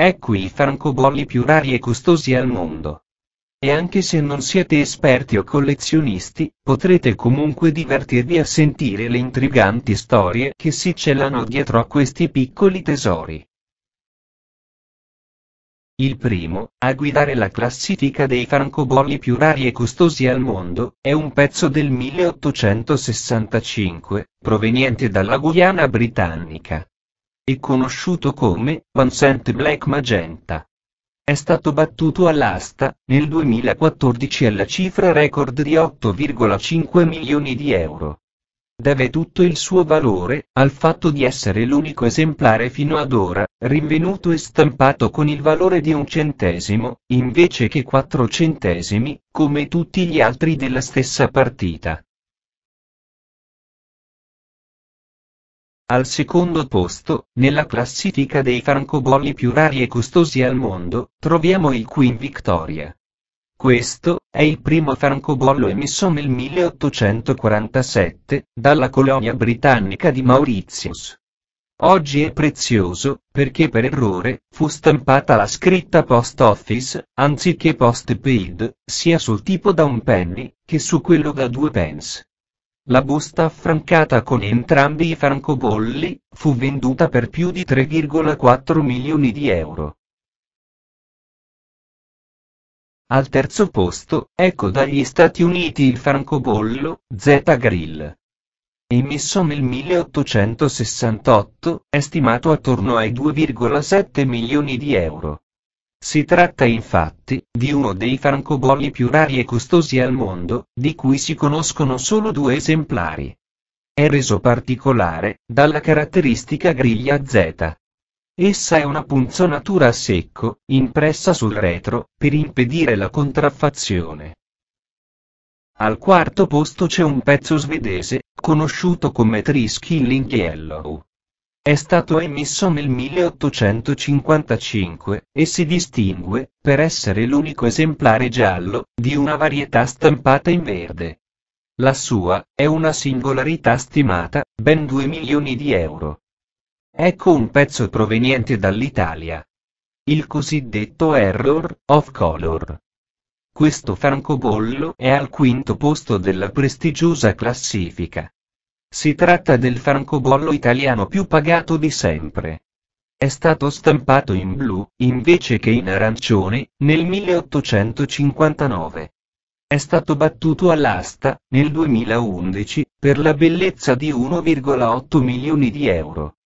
Ecco i francobolli più rari e costosi al mondo. E anche se non siete esperti o collezionisti, potrete comunque divertirvi a sentire le intriganti storie che si celano dietro a questi piccoli tesori. Il primo, a guidare la classifica dei francobolli più rari e costosi al mondo, è un pezzo del 1865, proveniente dalla Guyana britannica e conosciuto come Vincent Black Magenta. È stato battuto all'asta nel 2014 alla cifra record di 8,5 milioni di euro. Deve tutto il suo valore al fatto di essere l'unico esemplare fino ad ora rinvenuto e stampato con il valore di un centesimo, invece che quattro centesimi, come tutti gli altri della stessa partita. Al secondo posto, nella classifica dei francobolli più rari e costosi al mondo, troviamo il Queen Victoria. Questo è il primo francobollo emesso nel 1847 dalla colonia britannica di Mauritius. Oggi è prezioso perché per errore fu stampata la scritta post office anziché post paid, sia sul tipo da un penny che su quello da due pence. La busta affrancata con entrambi i francobolli, fu venduta per più di 3,4 milioni di euro. Al terzo posto, ecco dagli Stati Uniti il francobollo, Z Grill. Emesso nel 1868, è stimato attorno ai 2,7 milioni di euro. Si tratta infatti di uno dei francobolli più rari e costosi al mondo, di cui si conoscono solo due esemplari. È reso particolare dalla caratteristica griglia Z. Essa è una punzonatura a secco, impressa sul retro, per impedire la contraffazione. Al quarto posto c'è un pezzo svedese, conosciuto come Three Killing Yellow. È stato emesso nel 1855 e si distingue per essere l'unico esemplare giallo di una varietà stampata in verde. La sua è una singolarità stimata ben 2 milioni di euro. Ecco un pezzo proveniente dall'Italia. Il cosiddetto Error of Color. Questo francobollo è al quinto posto della prestigiosa classifica si tratta del francobollo italiano più pagato di sempre. È stato stampato in blu, invece che in arancione, nel 1859. È stato battuto all'asta, nel 2011, per la bellezza di 1,8 milioni di euro.